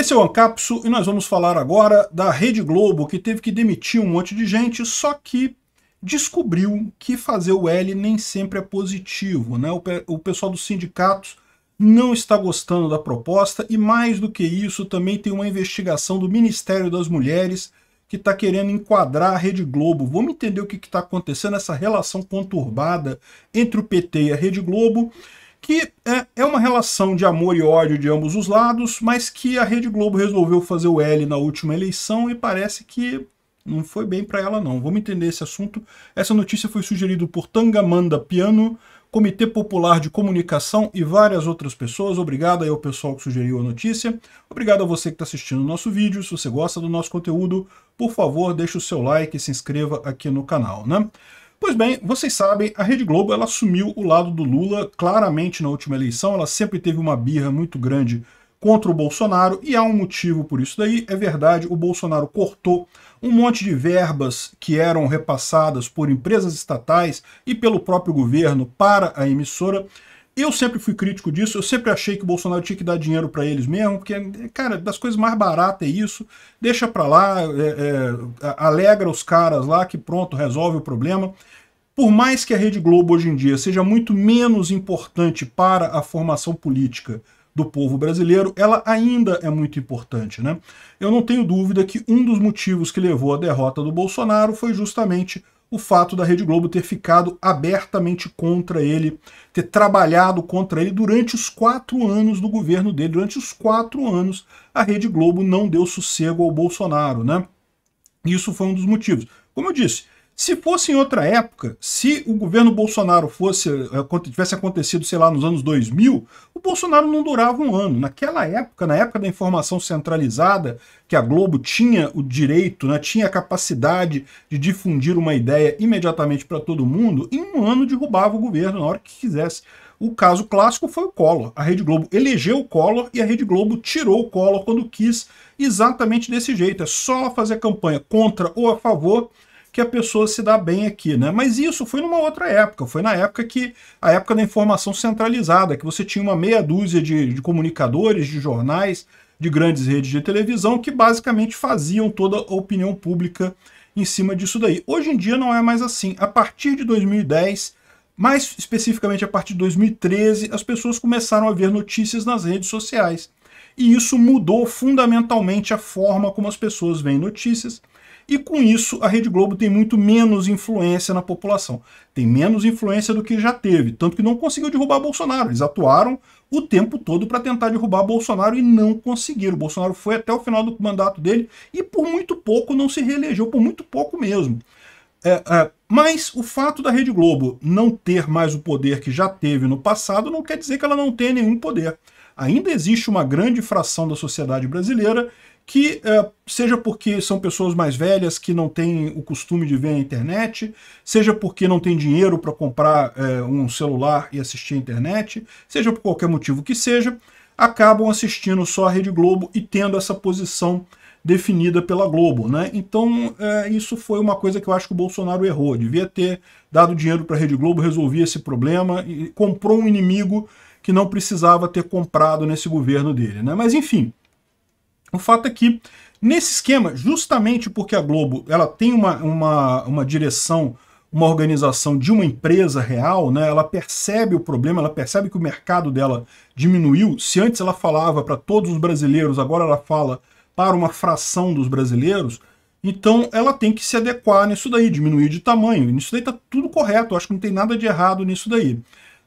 Esse é o Ancapsu e nós vamos falar agora da Rede Globo, que teve que demitir um monte de gente, só que descobriu que fazer o L nem sempre é positivo. Né? O, o pessoal dos sindicatos não está gostando da proposta e mais do que isso, também tem uma investigação do Ministério das Mulheres que está querendo enquadrar a Rede Globo. Vamos entender o que está acontecendo, essa relação conturbada entre o PT e a Rede Globo que é, é uma relação de amor e ódio de ambos os lados, mas que a Rede Globo resolveu fazer o L na última eleição e parece que não foi bem para ela não. Vamos entender esse assunto. Essa notícia foi sugerida por Tangamanda Piano, Comitê Popular de Comunicação e várias outras pessoas. Obrigado aí ao pessoal que sugeriu a notícia. Obrigado a você que está assistindo o nosso vídeo. Se você gosta do nosso conteúdo, por favor, deixe o seu like e se inscreva aqui no canal, né? Pois bem, vocês sabem, a Rede Globo ela assumiu o lado do Lula claramente na última eleição, ela sempre teve uma birra muito grande contra o Bolsonaro e há um motivo por isso daí. É verdade, o Bolsonaro cortou um monte de verbas que eram repassadas por empresas estatais e pelo próprio governo para a emissora. Eu sempre fui crítico disso, eu sempre achei que o Bolsonaro tinha que dar dinheiro para eles mesmo, porque, cara, das coisas mais baratas é isso, deixa para lá, é, é, alegra os caras lá que pronto, resolve o problema. Por mais que a Rede Globo hoje em dia seja muito menos importante para a formação política do povo brasileiro, ela ainda é muito importante. Né? Eu não tenho dúvida que um dos motivos que levou à derrota do Bolsonaro foi justamente o fato da Rede Globo ter ficado abertamente contra ele, ter trabalhado contra ele durante os quatro anos do governo dele. Durante os quatro anos, a Rede Globo não deu sossego ao Bolsonaro, né? Isso foi um dos motivos. Como eu disse, se fosse em outra época, se o governo Bolsonaro fosse eh, tivesse acontecido, sei lá, nos anos 2000, o Bolsonaro não durava um ano. Naquela época, na época da informação centralizada, que a Globo tinha o direito, né, tinha a capacidade de difundir uma ideia imediatamente para todo mundo, em um ano derrubava o governo na hora que quisesse. O caso clássico foi o Collor. A Rede Globo elegeu o Collor e a Rede Globo tirou o Collor quando quis, exatamente desse jeito. É só fazer campanha contra ou a favor que a pessoa se dá bem aqui, né? Mas isso foi numa outra época, foi na época que a época da informação centralizada, que você tinha uma meia dúzia de, de comunicadores, de jornais, de grandes redes de televisão que basicamente faziam toda a opinião pública em cima disso daí. Hoje em dia não é mais assim. A partir de 2010, mais especificamente a partir de 2013, as pessoas começaram a ver notícias nas redes sociais. E isso mudou fundamentalmente a forma como as pessoas veem notícias e com isso, a Rede Globo tem muito menos influência na população. Tem menos influência do que já teve, tanto que não conseguiu derrubar Bolsonaro. Eles atuaram o tempo todo para tentar derrubar Bolsonaro e não conseguiram. Bolsonaro foi até o final do mandato dele e por muito pouco não se reelegeu, por muito pouco mesmo. É, é, mas o fato da Rede Globo não ter mais o poder que já teve no passado não quer dizer que ela não tenha nenhum poder. Ainda existe uma grande fração da sociedade brasileira que uh, seja porque são pessoas mais velhas que não têm o costume de ver a internet, seja porque não tem dinheiro para comprar uh, um celular e assistir a internet, seja por qualquer motivo que seja, acabam assistindo só a Rede Globo e tendo essa posição definida pela Globo, né? Então eh, isso foi uma coisa que eu acho que o Bolsonaro errou. Devia ter dado dinheiro para a Rede Globo, resolvia esse problema e comprou um inimigo que não precisava ter comprado nesse governo dele, né? Mas enfim, o fato é que, nesse esquema, justamente porque a Globo ela tem uma, uma, uma direção uma organização de uma empresa real, né, ela percebe o problema, ela percebe que o mercado dela diminuiu. Se antes ela falava para todos os brasileiros, agora ela fala para uma fração dos brasileiros, então ela tem que se adequar nisso daí, diminuir de tamanho. Nisso daí está tudo correto, eu acho que não tem nada de errado nisso daí.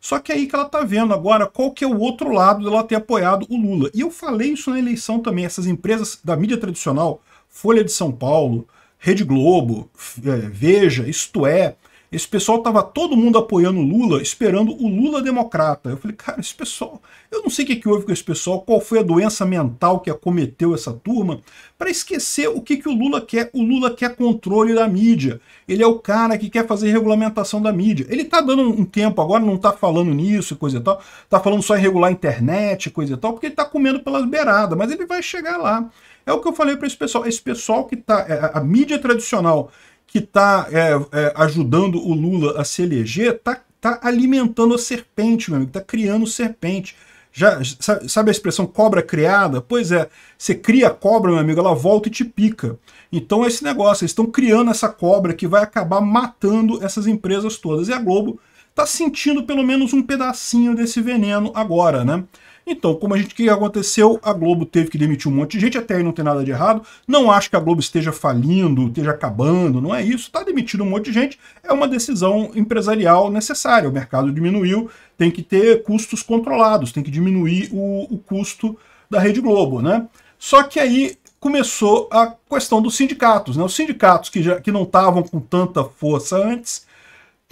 Só que é aí que ela está vendo agora qual que é o outro lado dela ter apoiado o Lula. E eu falei isso na eleição também. Essas empresas da mídia tradicional, Folha de São Paulo, Rede Globo, é, Veja, Isto É, esse pessoal tava todo mundo apoiando o Lula, esperando o Lula democrata. Eu falei, cara, esse pessoal, eu não sei o que, que houve com esse pessoal, qual foi a doença mental que acometeu essa turma, para esquecer o que, que o Lula quer. O Lula quer controle da mídia. Ele é o cara que quer fazer regulamentação da mídia. Ele tá dando um tempo agora, não tá falando nisso e coisa e tal, tá falando só em regular a internet e coisa e tal, porque ele tá comendo pelas beiradas, mas ele vai chegar lá. É o que eu falei para esse pessoal. Esse pessoal que tá. É, a mídia tradicional que está é, é, ajudando o Lula a se eleger está tá alimentando a serpente, meu amigo, está criando serpente. Já, sabe a expressão cobra criada? Pois é, você cria a cobra, meu amigo, ela volta e te pica. Então é esse negócio, eles estão criando essa cobra que vai acabar matando essas empresas todas. E a Globo está sentindo pelo menos um pedacinho desse veneno agora, né? Então, como a gente que aconteceu, a Globo teve que demitir um monte de gente, até aí não tem nada de errado. Não acho que a Globo esteja falindo, esteja acabando, não é isso. Está demitindo um monte de gente, é uma decisão empresarial necessária. O mercado diminuiu, tem que ter custos controlados, tem que diminuir o, o custo da Rede Globo, né? Só que aí começou a questão dos sindicatos, né? Os sindicatos que, já, que não estavam com tanta força antes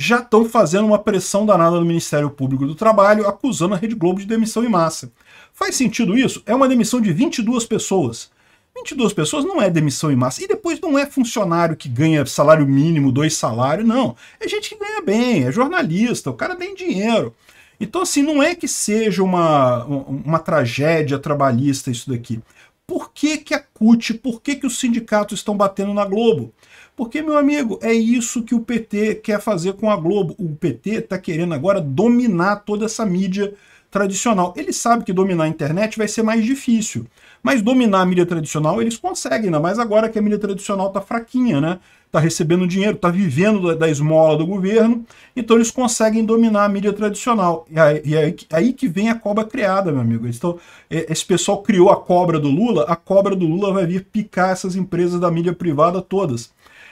já estão fazendo uma pressão danada no Ministério Público do Trabalho, acusando a Rede Globo de demissão em massa. Faz sentido isso? É uma demissão de 22 pessoas. 22 pessoas não é demissão em massa. E depois não é funcionário que ganha salário mínimo, dois salários, não. É gente que ganha bem, é jornalista, o cara tem dinheiro. Então, assim, não é que seja uma, uma tragédia trabalhista isso daqui. Por que, que a CUT, por que, que os sindicatos estão batendo na Globo? Porque, meu amigo, é isso que o PT quer fazer com a Globo. O PT está querendo agora dominar toda essa mídia tradicional. Ele sabe que dominar a internet vai ser mais difícil, mas dominar a mídia tradicional eles conseguem, ainda mais agora que a mídia tradicional está fraquinha, né? Está recebendo dinheiro, está vivendo da, da, esmola do governo, então eles conseguem dominar a mídia tradicional. E aí, e aí, aí que vem a cobra criada, meu amigo. Então, esse pessoal criou a cobra do Lula, a cobra do Lula vai vir picar essas empresas da mídia privada todas.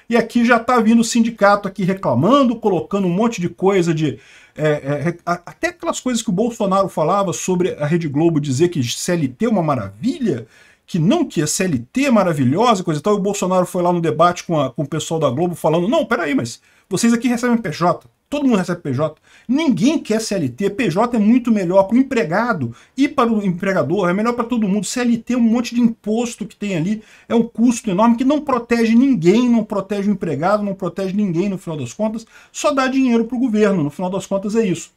E aqui já está vindo o sindicato aqui reclamando, colocando um monte de coisa de. É, é, até aquelas coisas que o Bolsonaro falava sobre a Rede Globo dizer que CLT é uma maravilha, que não, que a CLT é maravilhosa, coisa e tal. E o Bolsonaro foi lá no debate com, a, com o pessoal da Globo falando: não, peraí, mas vocês aqui recebem PJ todo mundo recebe PJ. Ninguém quer CLT. PJ é muito melhor para o empregado e para o empregador, é melhor para todo mundo. CLT é um monte de imposto que tem ali, é um custo enorme que não protege ninguém, não protege o empregado, não protege ninguém no final das contas, só dá dinheiro para o governo, no final das contas é isso.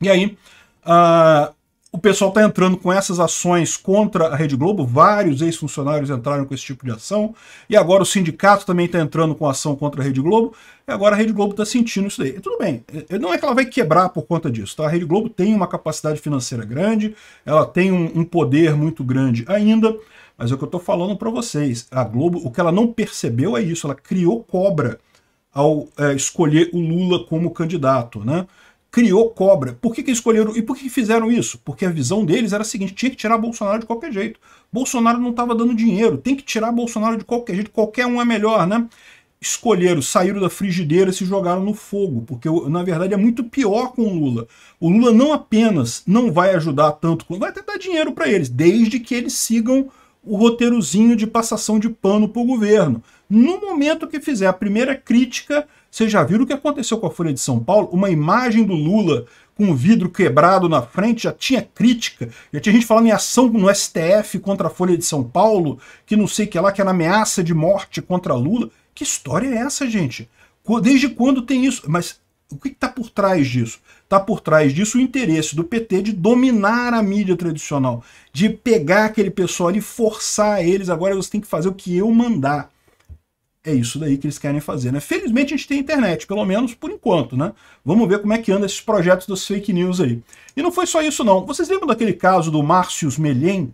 E aí, uh, o pessoal está entrando com essas ações contra a Rede Globo, vários ex-funcionários entraram com esse tipo de ação, e agora o sindicato também está entrando com ação contra a Rede Globo, e agora a Rede Globo está sentindo isso daí. E tudo bem, eh, eh, não é que ela vai quebrar por conta disso, tá? A Rede Globo tem uma capacidade financeira grande, ela tem um, um poder muito grande ainda, mas é o que eu estou falando para vocês, a Globo, o que ela não percebeu é isso, ela criou cobra ao é, escolher o Lula como candidato, né? criou cobra. Por que, que escolheram e por que, que fizeram isso? Porque a visão deles era a seguinte: tinha que tirar Bolsonaro de qualquer jeito. Bolsonaro não estava dando dinheiro, tem que tirar Bolsonaro de qualquer jeito, qualquer um é melhor, né? Escolheram, saíram da frigideira e se jogaram no fogo, porque na verdade é muito pior com o Lula. O Lula não apenas não vai ajudar tanto, vai até dar dinheiro para eles, desde que eles sigam o roteirozinho de passação de pano para o governo. No momento que fizer a primeira crítica, vocês já viram o que aconteceu com a Folha de São Paulo? Uma imagem do Lula com o vidro quebrado na frente, já tinha crítica, já tinha gente falando em ação no STF contra a Folha de São Paulo, que não sei o que lá, que era é ameaça de morte contra Lula. Que história é essa, gente? Desde quando tem isso? Mas o que está por trás disso? Está por trás disso o interesse do PT de dominar a mídia tradicional, de pegar aquele pessoal e forçar eles, agora você tem que fazer o que eu mandar é isso daí que eles querem fazer, né? Felizmente a gente tem internet, pelo menos por enquanto, né? Vamos ver como é que anda esses projetos das fake news aí. E não foi só isso não. Vocês lembram daquele caso do Márcio Melhem,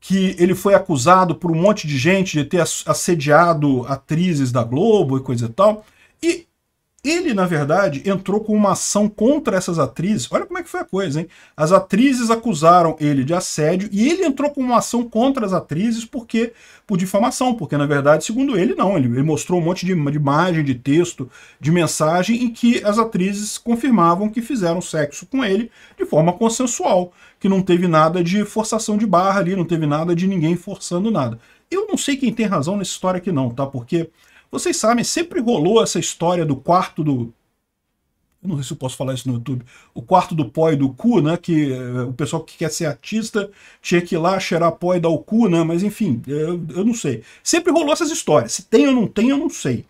que ele foi acusado por um monte de gente de ter assediado atrizes da Globo e coisa e tal? E ele, na verdade, entrou com uma ação contra essas atrizes. Olha como é que foi a coisa, hein? As atrizes acusaram ele de assédio e ele entrou com uma ação contra as atrizes porque por difamação, porque na verdade, segundo ele, não. Ele, ele mostrou um monte de, de, imagem, de texto, de mensagem em que as atrizes confirmavam que fizeram sexo com ele de forma consensual, que não teve nada de forçação de barra ali, não teve nada de ninguém forçando nada. Eu não sei quem tem razão nessa história aqui não, tá? Porque vocês sabem, sempre rolou essa história do quarto do. Eu não sei se eu posso falar isso no YouTube. O quarto do pó e do cu, né? Que eh, o pessoal que quer ser artista tinha que ir lá cheirar pó e dar o cu, né? Mas enfim, eu, eu não sei. Sempre rolou essas histórias. Se tem ou não tem, eu não sei.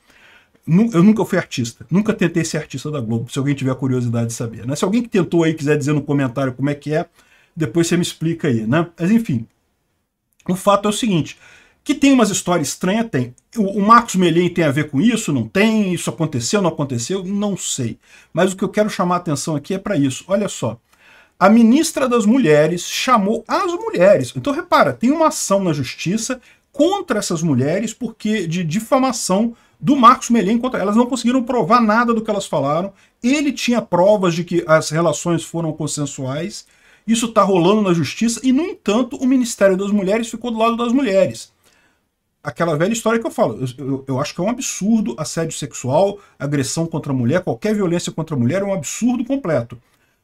Eu nunca fui artista, nunca tentei ser artista da Globo, se alguém tiver curiosidade de saber. Né? Se alguém que tentou aí quiser dizer no comentário como é que é, depois você me explica aí, né? Mas enfim, o fato é o seguinte: que tem umas histórias estranhas, tem. O, o Marcos Melhem tem a ver com isso? Não tem? Isso aconteceu? Não aconteceu? Não sei. Mas o que eu quero chamar a atenção aqui é para isso. Olha só. A ministra das Mulheres chamou as mulheres. Então, repara, tem uma ação na justiça contra essas mulheres porque de difamação do Marcos Melhem contra elas não conseguiram provar nada do que elas falaram. Ele tinha provas de que as relações foram consensuais. Isso está rolando na justiça e, no entanto, o Ministério das Mulheres ficou do lado das mulheres aquela velha história que eu falo. Eu, eu, eu, acho que é um absurdo assédio sexual, agressão contra a mulher, qualquer violência contra a mulher é um absurdo completo.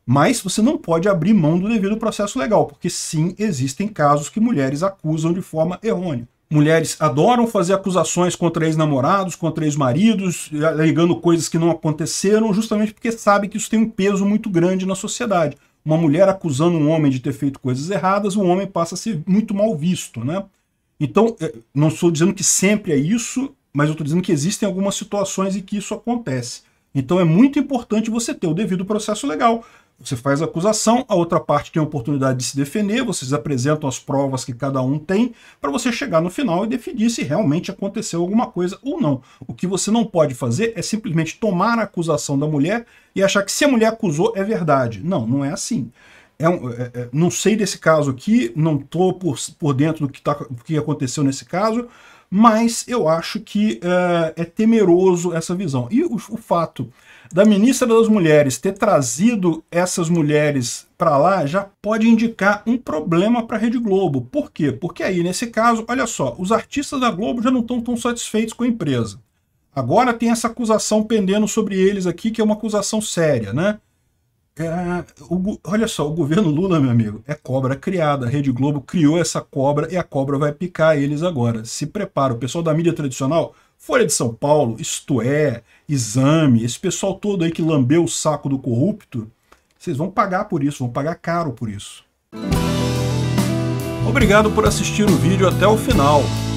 Mas você não pode abrir mão do devido processo legal, porque sim, existem casos que mulheres acusam de forma errônea. Mulheres adoram fazer acusações contra ex-namorados, contra ex-maridos, alegando coisas que não aconteceram, justamente porque sabem que isso tem um peso muito grande na sociedade. Uma mulher acusando um homem de ter feito coisas erradas, o homem passa a ser muito mal visto, né? Então, é, não estou dizendo que sempre é isso, mas eu estou dizendo que existem algumas situações em que isso acontece. Então é muito importante você ter o devido processo legal. Você faz a acusação, a outra parte tem a oportunidade de se defender, vocês apresentam as provas que cada um tem, para você chegar no final e decidir se realmente aconteceu alguma coisa ou não. O que você não pode fazer é simplesmente tomar a acusação da mulher e achar que se a mulher acusou é verdade. Não, não é assim. É um, é, é, não sei desse caso aqui, não estou por, por dentro do que, tá, do que aconteceu nesse caso, mas eu acho que uh, é temeroso essa visão. E o, o, fato da ministra das Mulheres ter trazido essas mulheres para lá já pode indicar um problema para a Rede Globo. Por quê? Porque aí, nesse caso, olha só, os artistas da Globo já não estão tão satisfeitos com a empresa. Agora tem essa acusação pendendo sobre eles aqui, que é uma acusação séria, né? É, o, olha só, o governo Lula, meu amigo, é cobra criada. A Rede Globo criou essa cobra e a cobra vai picar eles agora. Se prepara, o pessoal da mídia tradicional, Folha de São Paulo, Isto É, Exame, esse pessoal todo aí que lambeu o saco do corrupto, vocês vão pagar por isso, vão pagar caro por isso. Obrigado por assistir o vídeo até o final.